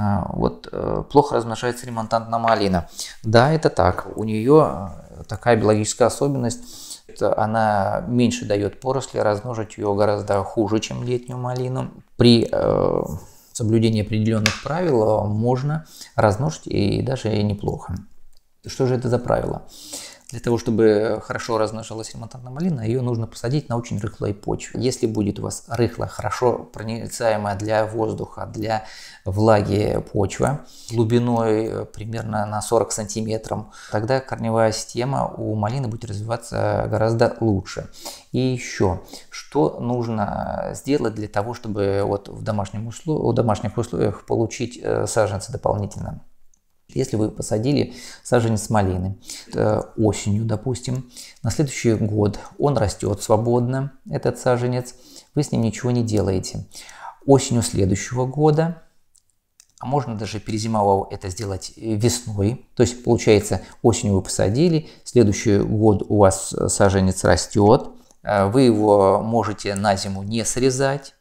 А, вот э, плохо размножается ремонтантная малина. Да, это так. У нее э, такая биологическая особенность. Она меньше дает поросли, размножить ее гораздо хуже, чем летнюю малину. При э, соблюдении определенных правил можно размножить и даже неплохо. Что же это за правило? Для того, чтобы хорошо размножилась ремонтантная малина, ее нужно посадить на очень рыхлой почве. Если будет у вас рыхлая, хорошо проницаемая для воздуха, для влаги почва, глубиной э, примерно на 40 сантиметров, тогда корневая система у малины будет развиваться гораздо лучше. И еще, что нужно э, сделать для того, чтобы вот в, домашних условиях, в домашних условиях получить э, саженцы дополнительно? Если вы посадили саженец малины э, осенью, допустим, на следующий год он растет свободно, этот саженец, вы с ним ничего не делаете. Осенью следующего года, а можно даже перезимовав это сделать э, весной, то есть получается осенью вы посадили, следующий год у вас э, саженец растет, вы его можете на зиму не срезать,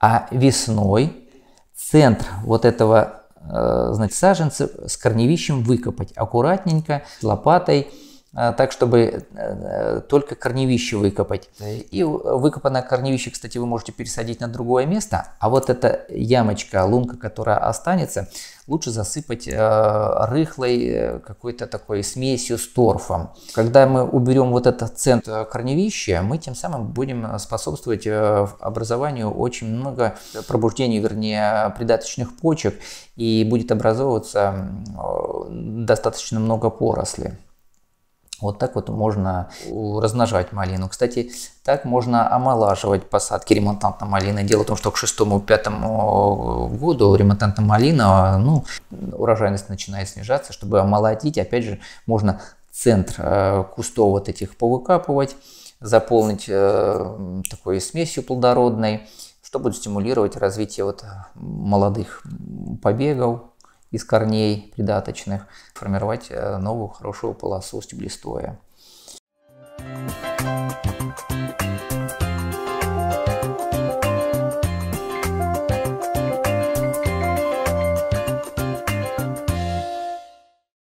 а весной центр вот этого Э, значит, саженцы с корневищем выкопать аккуратненько, лопатой, а, так, чтобы э, э, только корневище выкопать. И э, выкопанное корневище, кстати, вы можете пересадить на другое место, а вот эта ямочка, лунка, которая останется, лучше засыпать рыхлой какой-то такой смесью с торфом. Когда мы уберем вот этот центр корневища, мы тем самым будем способствовать образованию очень много пробуждений, вернее, придаточных почек, и будет образовываться достаточно много поросли. Вот так вот можно размножать малину. Кстати, так можно омолаживать посадки ремонтантной малины. Дело в том, что к шестому-пятому э, году ремонтантная малина, ну, урожайность начинает снижаться. Чтобы омолотить, опять же, можно центр э, кустов вот этих повыкапывать, заполнить э, такой смесью плодородной, что будет стимулировать развитие вот молодых побегов, из корней придаточных, формировать э, новую хорошую полосу стеблистоя.